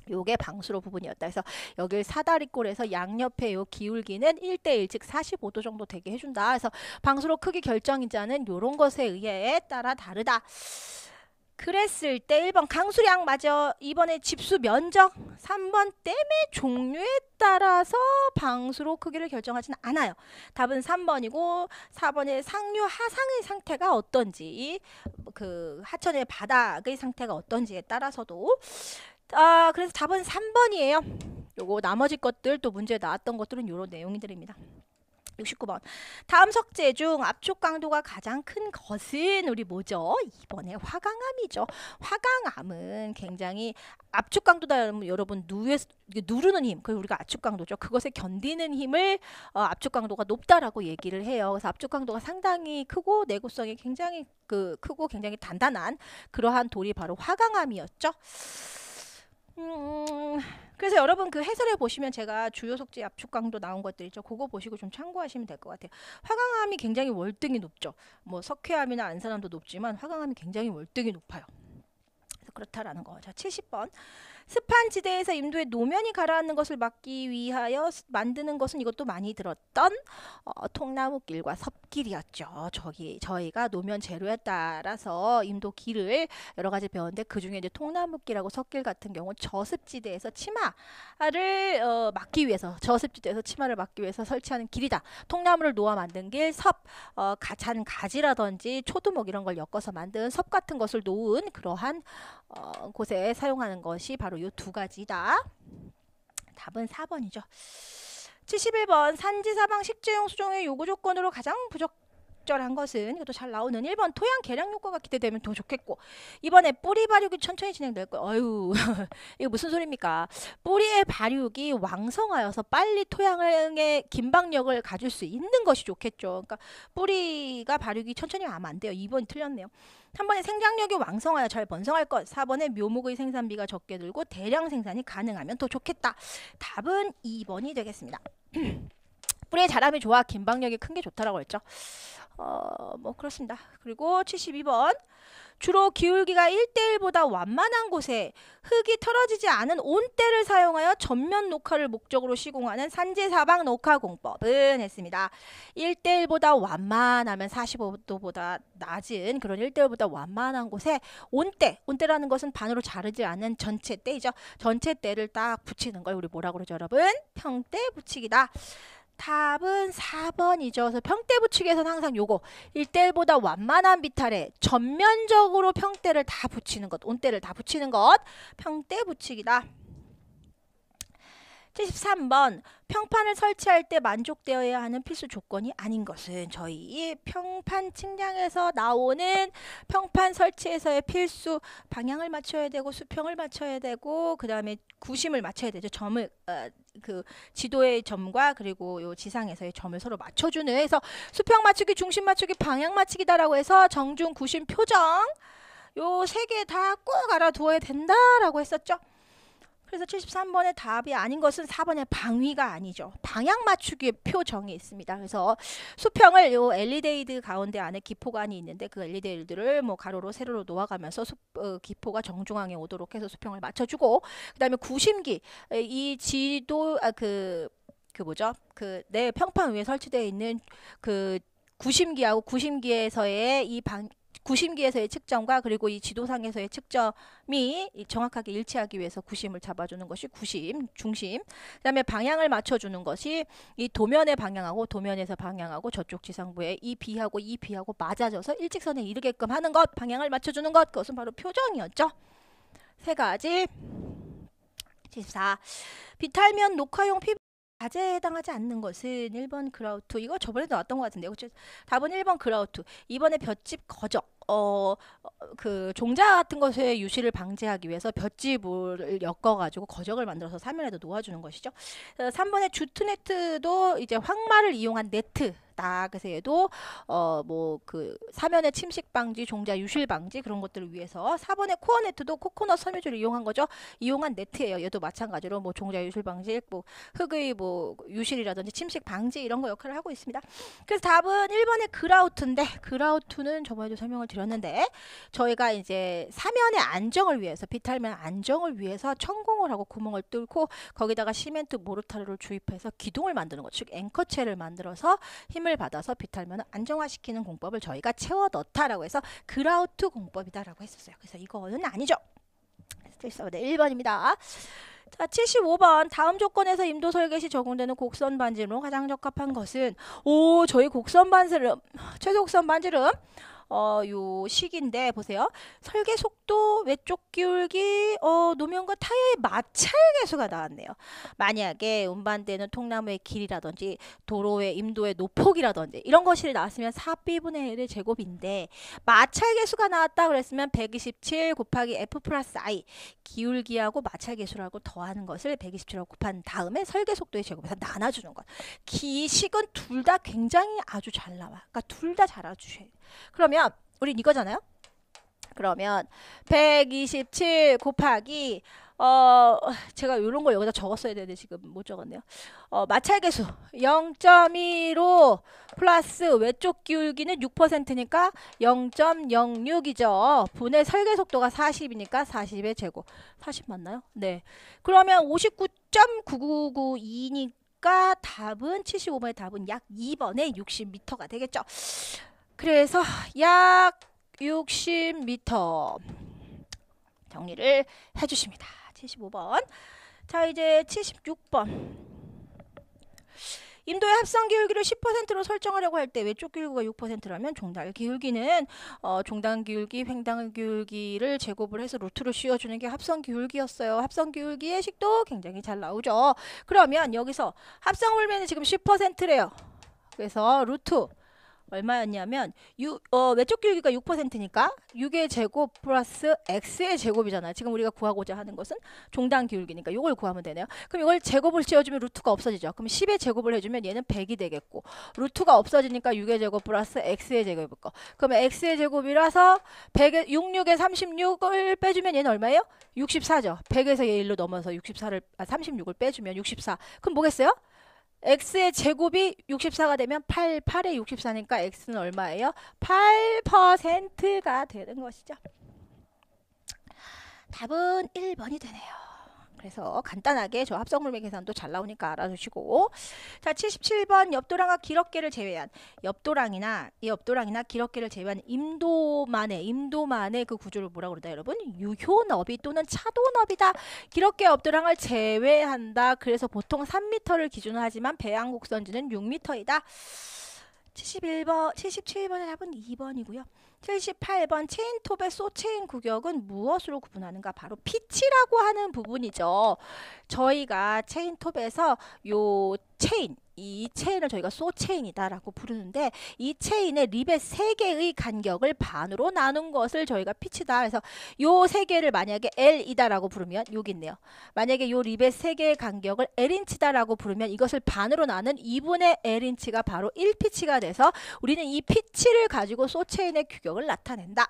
요게 방수로 부분이었다. 그래서 여길 사다리꼴에서 양옆에 요 기울기는 1대1 즉 45도 정도 되게 해준다. 그래서 방수로 크기 결정이자는 요런 것에 의해 따라 다르다. 그랬을 때 1번 강수량 맞아. 2번에 집수 면적. 3번 댐의 종류에 따라서 방수로 크기를 결정하진 않아요. 답은 3번이고 4번에 상류 하상의 상태가 어떤지 그 하천의 바닥의 상태가 어떤지에 따라서도 아, 그래서 답은 3번이에요. 요거 나머지 것들 또문제 나왔던 것들은 요런 내용들입니다. 69번. 다음 석재 중 압축 강도가 가장 큰 것은 우리 뭐죠? 이번에 화강암이죠. 화강암은 굉장히 압축 강도다 여러분 누에 누르는 힘, 그 우리가 압축 강도죠. 그것에 견디는 힘을 어, 압축 강도가 높다라고 얘기를 해요. 그래서 압축 강도가 상당히 크고 내구성이 굉장히 그 크고 굉장히 단단한 그러한 돌이 바로 화강암이었죠. 음. 그래서 여러분 그 해설해 보시면 제가 주요 속지 압축 강도 나온 것들 있죠. 그거 보시고 좀 참고하시면 될 것 같아요. 화강암이 굉장히 월등히 높죠. 뭐 석회암이나 안산암도 높지만 화강암이 굉장히 월등히 높아요. 그래서 그렇다라는 거. 자, 70번. 습한 지대에서 임도의 노면이 가라앉는 것을 막기 위하여 만드는 것은 이것도 많이 들었던 어, 통나무길과 섭길이었죠. 저기 저희가 노면 재료에 따라서 임도 길을 여러 가지 배웠는데 그 중에 이제 통나무길하고 섭길 같은 경우 저습지대에서 치마를 어, 막기 위해서 저습지대에서 치마를 막기 위해서 설치하는 길이다. 통나무를 놓아 만든 길, 섭, 어, 가찬 가지라든지 초두목 이런 걸 엮어서 만든 섭 같은 것을 놓은 그러한 어, 곳에 사용하는 것이 바로 바로 요두 가지다. 답은 4번이죠. 71번 산지사방 식재용 수종의 요구 조건으로 가장 부적 절한 것은 이것도 잘 나오는 1번 토양 개량 효과가 기대되면 더 좋겠고 이번에 뿌리 발육이 천천히 진행될 거예요. 어유 이거 무슨 소리입니까? 뿌리의 발육이 왕성하여서 빨리 토양의 긴박력을 가질 수 있는 것이 좋겠죠. 그러니까 뿌리가 발육이 천천히 하면 안 돼요. 2번이 틀렸네요. 3번에 생장력이 왕성하여 잘 번성할 것. 4번에 묘목의 생산비가 적게 들고 대량 생산이 가능하면 더 좋겠다. 답은 2번이 되겠습니다. 뿌리의 자람이 좋아 긴방력이 큰 게 좋다라고 했죠. 어, 뭐 그렇습니다. 그리고 72번 주로 기울기가 1대1보다 완만한 곳에 흙이 털어지지 않은 온대를 사용하여 전면 녹화를 목적으로 시공하는 산재사방 녹화 공법은 했습니다. 1대1보다 완만하면 45도보다 낮은 그런 1대1보다 완만한 곳에 온대, 온대라는 것은 반으로 자르지 않은 전체 때이죠. 전체 때를 딱 붙이는 걸 우리 뭐라 그러죠 여러분? 평대 붙이기다. 답은 4번이죠. 그래서 평대부 측에서는 항상 요거 1대1보다 완만한 비탈에 전면적으로 평대를 다 붙이는 것, 온대를 다 붙이는 것 평대 부칙이다. 73번 평판을 설치할 때 만족되어야 하는 필수 조건이 아닌 것은 저희 평판 측량에서 나오는 평판 설치에서의 필수 방향을 맞춰야 되고 수평을 맞춰야 되고 그 다음에 구심을 맞춰야 되죠. 점을 어, 그 지도의 점과 그리고 요 지상에서의 점을 서로 맞춰주는 해서 수평 맞추기, 중심 맞추기, 방향 맞추기다라고 해서 정중, 구심, 표정 요 세 개 다 꼭 알아두어야 된다라고 했었죠. 그래서 73번의 답이 아닌 것은 4번의 방위가 아니죠. 방향 맞추기의 표정이 있습니다. 그래서 수평을 요 엘리데이드 가운데 안에 기포관이 있는데 그 엘리데이드를 뭐 가로로 세로로 놓아가면서 수, 어, 기포가 정중앙에 오도록 해서 수평을 맞춰주고 그다음에 구심기 이 지도 아, 그그 그 뭐죠? 그 내 평판 위에 설치되어 있는 그 구심기하고 구심기에서의 이 방, 구심기에서의 측정과 그리고 이 지도상에서의 측점이 정확하게 일치하기 위해서 구심을 잡아주는 것이 구심, 중심. 그다음에 방향을 맞춰주는 것이 이 도면의 방향하고 도면에서 방향하고 저쪽 지상부에 이 비하고 이 비하고 맞아져서 일직선에 이르게끔 하는 것, 방향을 맞춰주는 것, 그것은 바로 표정이었죠. 세 가지. 74. 비탈면 녹화용 피부 자제에 해당하지 않는 것은 1번 그라우트. 이거 저번에 나왔던 것 같은데요. 그렇 답은 1번 그라우트. 2번에 볏짚 거적. 어, 어, 그 종자 같은 것의 유실을 방지하기 위해서 볏짚을 엮어가지고 거적을 만들어서 사면에도 놓아주는 것이죠. 3번에 어, 주트네트도 이제 황마를 이용한 네트. 있다. 그래서 얘도 어뭐그 사면의 침식 방지, 종자 유실 방지 그런 것들을 위해서 4번의 코어 네트도 코코넛 섬유질을 이용한 거죠. 이용한 네트예요. 얘도 마찬가지로 뭐 종자 유실 방지, 뭐 흙의 뭐 유실이라든지 침식 방지 이런 거 역할을 하고 있습니다. 그래서 답은 1번의 그라우트인데 그라우트는 저번에도 설명을 드렸는데 저희가 이제 사면의 안정을 위해서 비탈면 안정을 위해서 천공을 하고 구멍을 뚫고 거기다가 시멘트 모르타르를 주입해서 기둥을 만드는 것, 즉 앵커체를 만들어서 힘을 힘을 받아서 비탈면을 안정화시키는 공법을 저희가 채워 넣다라고 해서 그라우트 공법이다라고 했었어요. 그래서 이거는 아니죠. 네, 1번입니다. 자, 75번 다음 조건에서 임도 설계시 적용되는 곡선 반지름으로 가장 적합한 것은 오, 저희 곡선 반지름 최소 곡선 반지름 어, 요시기인데 보세요. 설계 속도, 외쪽 기울기, 어, 노면과 타이어의 마찰 계수가 나왔네요. 만약에 운반되는 통나무의 길이라든지 도로의 임도의 노폭이라든지 이런 것이 나왔으면 4b분의 1의 제곱인데 마찰 계수가 나왔다 그랬으면 127 곱하기 f 플러스 i 기울기하고 마찰 계수라고 더하는 것을 127하고 곱한 다음에 설계 속도의 제곱에서 나눠주는 것. 기식은 둘 다 굉장히 아주 잘 나와. 그러니까 둘 다 잘아주셔야 돼요. 그러면 우리 이거잖아요. 그러면 127 곱하기 어 제가 이런 거 여기다 적었어야 되는데 지금 못 적었네요. 어 마찰 계수 0.15 플러스 외쪽 기울기는 6%니까 0.06이죠. 분의 설계 속도가 40이니까 40의 제곱. 40 맞나요? 네. 그러면 59.9992니까 답은 75번의 답은 약 2번에 60m가 되겠죠. 그래서 약 60m 정리를 해주십니다. 75번. 자, 이제 76번. 인도의 합성 기울기를 10%로 설정하려고 할때 왼쪽 기울기가 6%라면 종달 기울기는 어, 종단 기울기, 횡단 기울기를 제곱을 해서 루트로 씌워주는 게 합성 기울기였어요. 합성 기울기의 식도 굉장히 잘 나오죠. 그러면 여기서 합성 불면이 지금 10%래요. 그래서 루트 얼마였냐면 6, 어, 외쪽 기울기가 6%니까 6의 제곱 플러스 x의 제곱이잖아요. 지금 우리가 구하고자 하는 것은 종단 기울기니까 이걸 구하면 되네요. 그럼 이걸 제곱을 지어주면 루트가 없어지죠. 그럼 10의 제곱을 해주면 얘는 100이 되겠고 루트가 없어지니까 6의 제곱 플러스 x의 제곱일 거. 그러면 x의 제곱이라서 100에, 66에 36을 빼주면 얘는 얼마예요? 64죠. 100에서 얘 1로 넘어서 64를 아, 36을 빼주면 64. 그럼 뭐겠어요? x의 제곱이 64가 되면 8, 8에 64니까 x는 얼마예요? 8%가 되는 것이죠. 답은 1번이 되네요. 그래서 간단하게 저 합성물매 계산도 잘 나오니까 알아두시고 자 77번 옆도랑과 기어깨를 제외한 옆도랑이나 이 옆도랑이나 기어깨를 제외한 임도만의 임도만의 그 구조를 뭐라 그러다 여러분 유효너비 또는 차도너비다 기어깨 옆도랑을 제외한다 그래서 보통 3m를 기준으로 하지만 배양곡선지는 6m이다 71번 77번의 답은 2번이고요 78번 체인톱의 소체인 구격은 무엇으로 구분하는가? 바로 피치라고 하는 부분이죠. 저희가 체인톱에서 요 체인 이 체인을 저희가 소 체인이다라고 부르는데 이 체인의 립의 세 개의 간격을 반으로 나눈 것을 저희가 피치다. 해서요 세 개를 만약에 L이다라고 부르면 여기 있네요. 만약에 요 립의 세 개의 간격을 L인치다라고 부르면 이것을 반으로 나눈 2분의 L인치가 바로 1피치가 돼서 우리는 이 피치를 가지고 소 체인의 규격을 나타낸다.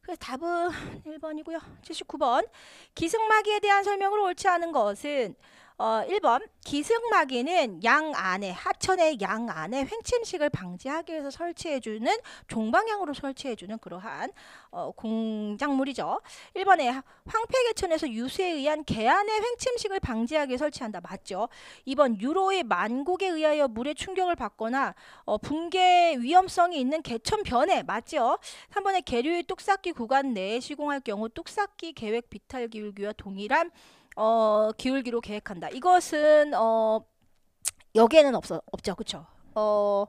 그래서 답은 1번이고요. 79번. 기승마기에 대한 설명으로 옳지 않은 것은 어, 1번 기승마개는 양 안에 하천의 양 안에 횡침식을 방지하기 위해서 설치해주는 종방향으로 설치해주는 그러한 어, 공작물이죠. 1번에 황폐계천에서 유수에 의한 개안의 횡침식을 방지하기 위해 설치한다. 맞죠. 2번 유로의 만곡에 의하여 물의 충격을 받거나 어, 붕괴 위험성이 있는 개천 변에 맞죠. 3번에 계류의 뚝쌓기 구간 내에 시공할 경우 뚝쌓기 계획 비탈 기울기와 동일한 어, 기울기로 계획한다. 이것은 어, 여기에는 없어 없죠, 그렇죠? 어,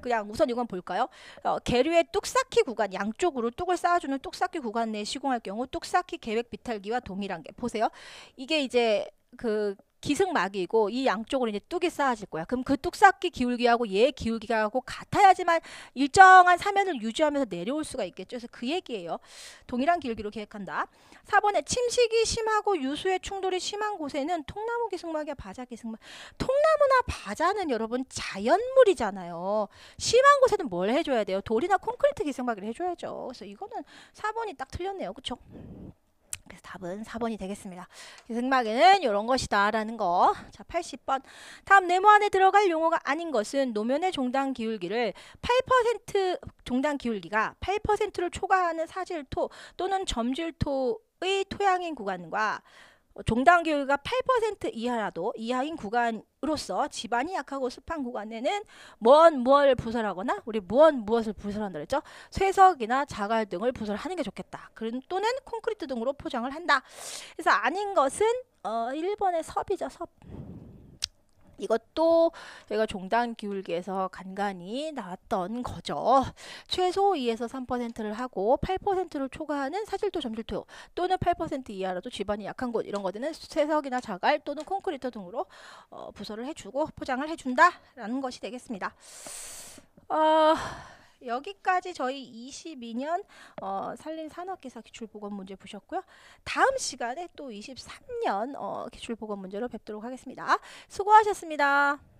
그냥 우선 이건 볼까요? 어, 계류의 뚝쌓기 구간 양쪽으로 뚝을 쌓아주는 뚝쌓기 구간 내에 시공할 경우 뚝쌓기 계획 비탈기와 동일한 게 보세요. 이게 이제 그 기승막이고 이 양쪽으로 이제 뚝이 쌓아질 거야. 그럼 그뚝 쌓기 기울기하고 얘 기울기하고 같아야지만 일정한 사면을 유지하면서 내려올 수가 있겠죠. 그래서 그 얘기예요. 동일한 기울기로 계획한다. 4번에 침식이 심하고 유수의 충돌이 심한 곳에는 통나무 기승막이야 바자 기승막. 통나무나 바자는 여러분 자연물이잖아요. 심한 곳에는 뭘 해줘야 돼요? 돌이나 콘크리트 기승막을 해줘야죠. 그래서 이거는 4번이 딱 틀렸네요. 그렇죠? 그래서 답은 4번이 되겠습니다. 승막에는 이런 것이다라는 거. 자, 80번. 다음 네모 안에 들어갈 용어가 아닌 것은 노면의 종당 기울기를 8% 종당 기울기가 8%를 초과하는 사질토 또는 점질토의 토양인 구간과 종당 기울기가 8% 이하라도 이하인 구간 으로서 집안이 약하고 습한 구간에는 무언 무엇을 부설하거나 우리 무언 무엇을 부설한다 그랬죠. 쇠석이나 자갈 등을 부설하는 게 좋겠다. 그런 또는 콘크리트 등으로 포장을 한다. 그래서 아닌 것은 어 1번의 섭이죠. 섭. 이것도 저희가 종단 기울기에서 간간히 나왔던 거죠. 최소 2에서 3%를 하고 8%를 초과하는 사질토 점질토 또는 8% 이하라도 지반이 약한 곳 이런 것들은 세석이나 자갈 또는 콘크리트 등으로 어, 부서를 해주고 포장을 해준다라는 것이 되겠습니다. 어... 여기까지 저희 22년 어, 산림 산업기사 기출보건 문제 보셨고요. 다음 시간에 또 23년 어, 기출보건 문제로 뵙도록 하겠습니다. 수고하셨습니다.